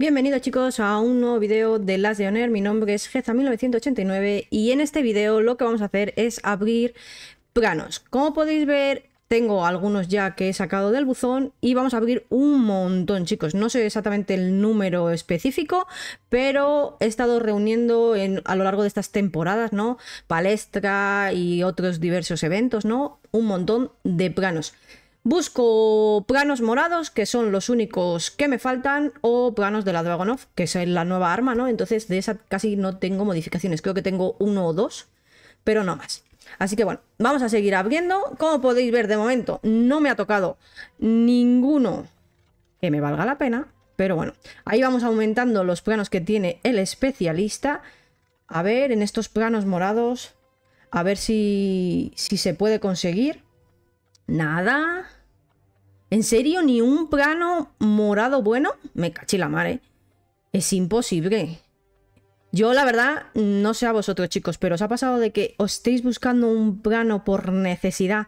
Bienvenidos chicos a un nuevo video de Las de Honor, mi nombre es jeza 1989 y en este video lo que vamos a hacer es abrir planos. Como podéis ver tengo algunos ya que he sacado del buzón y vamos a abrir un montón, chicos. No sé exactamente el número específico, pero he estado reuniendo a lo largo de estas temporadas, ¿no? Palestra y otros diversos eventos, ¿no? Un montón de planos. Busco planos morados, que son los únicos que me faltan, o planos de la Dragonov, que es la nueva arma, ¿no? Entonces de esa casi no tengo modificaciones, creo que tengo uno o dos, pero no más. Así que bueno, vamos a seguir abriendo. Como podéis ver de momento, no me ha tocado ninguno que me valga la pena, pero bueno, ahí vamos aumentando los planos que tiene el especialista. A ver, en estos planos morados, a ver si, si se puede conseguir. Nada. ¿En serio? ¿Ni un plano morado bueno? Me caché la Es imposible. Yo, la verdad, no sé a vosotros, chicos, pero os ha pasado de que os estáis buscando un plano por necesidad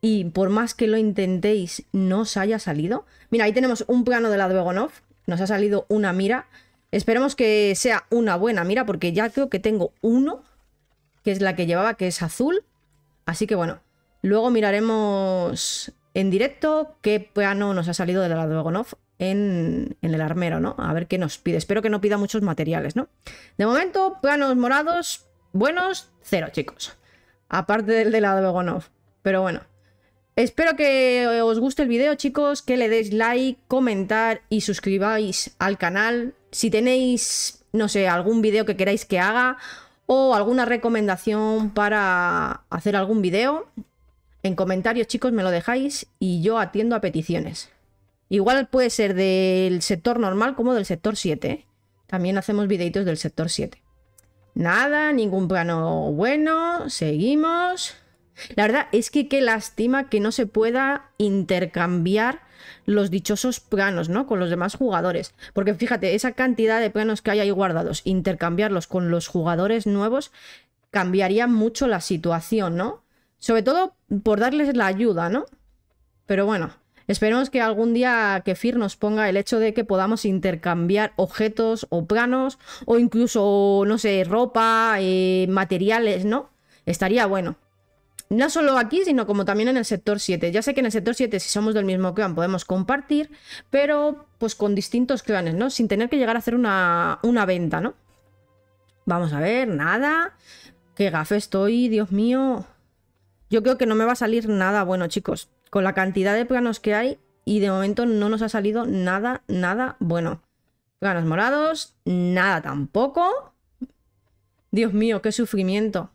y por más que lo intentéis, no os haya salido. Mira, ahí tenemos un plano de la Dragonov. Nos ha salido una mira. Esperemos que sea una buena mira, porque ya creo que tengo uno, que es la que llevaba, que es azul. Así que bueno, luego miraremos en directo qué plano nos ha salido de la de en, en, el armero, ¿no? A ver qué nos pide. Espero que no pida muchos materiales, ¿no? De momento, planos morados, buenos, cero, chicos. Aparte del de la Pero bueno. Espero que os guste el video, chicos, que le deis like, comentar y suscribáis al canal. Si tenéis, no sé, algún video que queráis que haga o alguna recomendación para hacer algún video, en comentarios, chicos, me lo dejáis y yo atiendo a peticiones. Igual puede ser del sector normal como del sector 7. ¿eh? También hacemos videitos del sector 7. Nada, ningún plano bueno. Seguimos. La verdad es que qué lástima que no se pueda intercambiar los dichosos planos, ¿no? Con los demás jugadores. Porque fíjate, esa cantidad de planos que hay ahí guardados, intercambiarlos con los jugadores nuevos cambiaría mucho la situación, ¿no? Sobre todo por darles la ayuda, ¿no? Pero bueno, esperemos que algún día Kefir nos ponga el hecho de que podamos intercambiar objetos o planos o incluso, no sé, ropa, eh, materiales, ¿no? Estaría bueno. No solo aquí, sino como también en el sector 7. Ya sé que en el sector 7, si somos del mismo clan, podemos compartir, pero pues con distintos clanes, ¿no? Sin tener que llegar a hacer una, una venta, ¿no? Vamos a ver, nada. Qué gafe estoy, Dios mío. Yo creo que no me va a salir nada bueno, chicos. Con la cantidad de planos que hay y de momento no nos ha salido nada, nada bueno. Planos morados, nada tampoco. Dios mío, qué sufrimiento.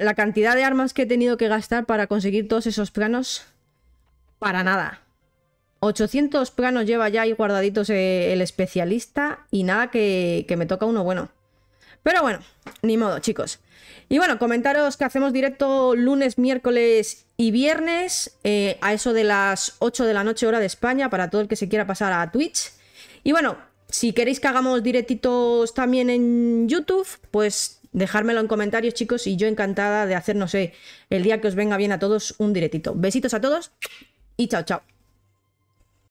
la cantidad de armas que he tenido que gastar para conseguir todos esos planos, para nada. 800 planos lleva ya ahí guardaditos eh, el especialista y nada que me toca uno bueno. Pero bueno, ni modo, chicos. Y bueno, comentaros que hacemos directo lunes, miércoles y viernes eh, a eso de las 8 de la noche hora de España para todo el que se quiera pasar a Twitch. Y bueno, si queréis que hagamos directitos también en YouTube, pues dejármelo en comentarios, chicos, y yo encantada de hacer, no sé, el día que os venga bien a todos un directito. Besitos a todos y chao, chao.